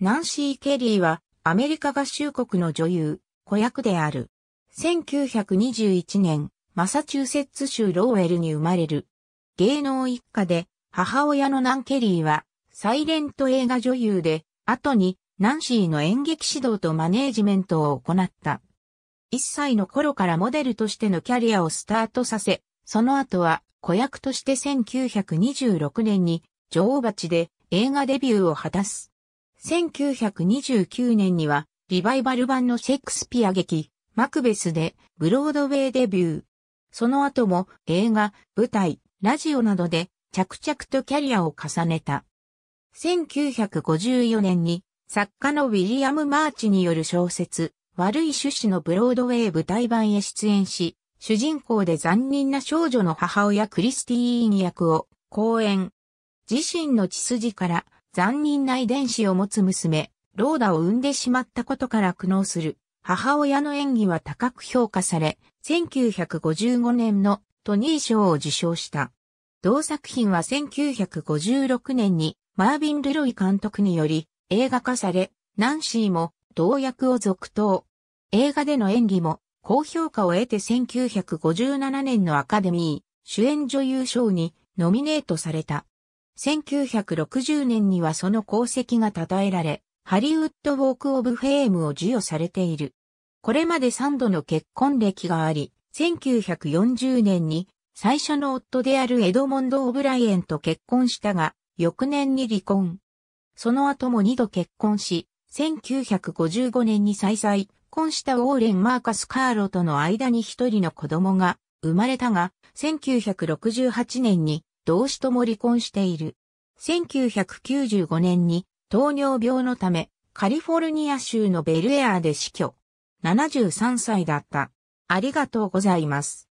ナンシー・ケリーはアメリカ合衆国の女優、子役である。1921年、マサチューセッツ州ローウルに生まれる。芸能一家で、母親のナン・ケリーは、サイレント映画女優で、後に、ナンシーの演劇指導とマネージメントを行った。1歳の頃からモデルとしてのキャリアをスタートさせ、その後は子役として1926年に女王蜂で映画デビューを果たす。1929年には、リバイバル版のシェイクスピア劇、マクベスで、ブロードウェイデビュー。その後も、映画、舞台、ラジオなどで、着々とキャリアを重ねた。1954年に、作家のウィリアム・マーチによる小説、悪い趣旨のブロードウェイ舞台版へ出演し、主人公で残忍な少女の母親クリスティーン役を、講演。自身の血筋から、残忍な遺伝子を持つ娘、ローダを産んでしまったことから苦悩する。母親の演技は高く評価され、1955年のトニー賞を受賞した。同作品は1956年にマーヴィン・ルロイ監督により映画化され、ナンシーも同役を続投。映画での演技も高評価を得て1957年のアカデミー主演女優賞にノミネートされた。1960年にはその功績が称えられ、ハリウッド・ウォーク・オブ・フェームを授与されている。これまで3度の結婚歴があり、1940年に最初の夫であるエドモンド・オブライエンと結婚したが、翌年に離婚。その後も2度結婚し、1955年に再々婚したウォーレン・マーカス・カーロとの間に一人の子供が生まれたが、1968年に同志とも離婚している。1995年に糖尿病のためカリフォルニア州のベルエアで死去。73歳だった。ありがとうございます。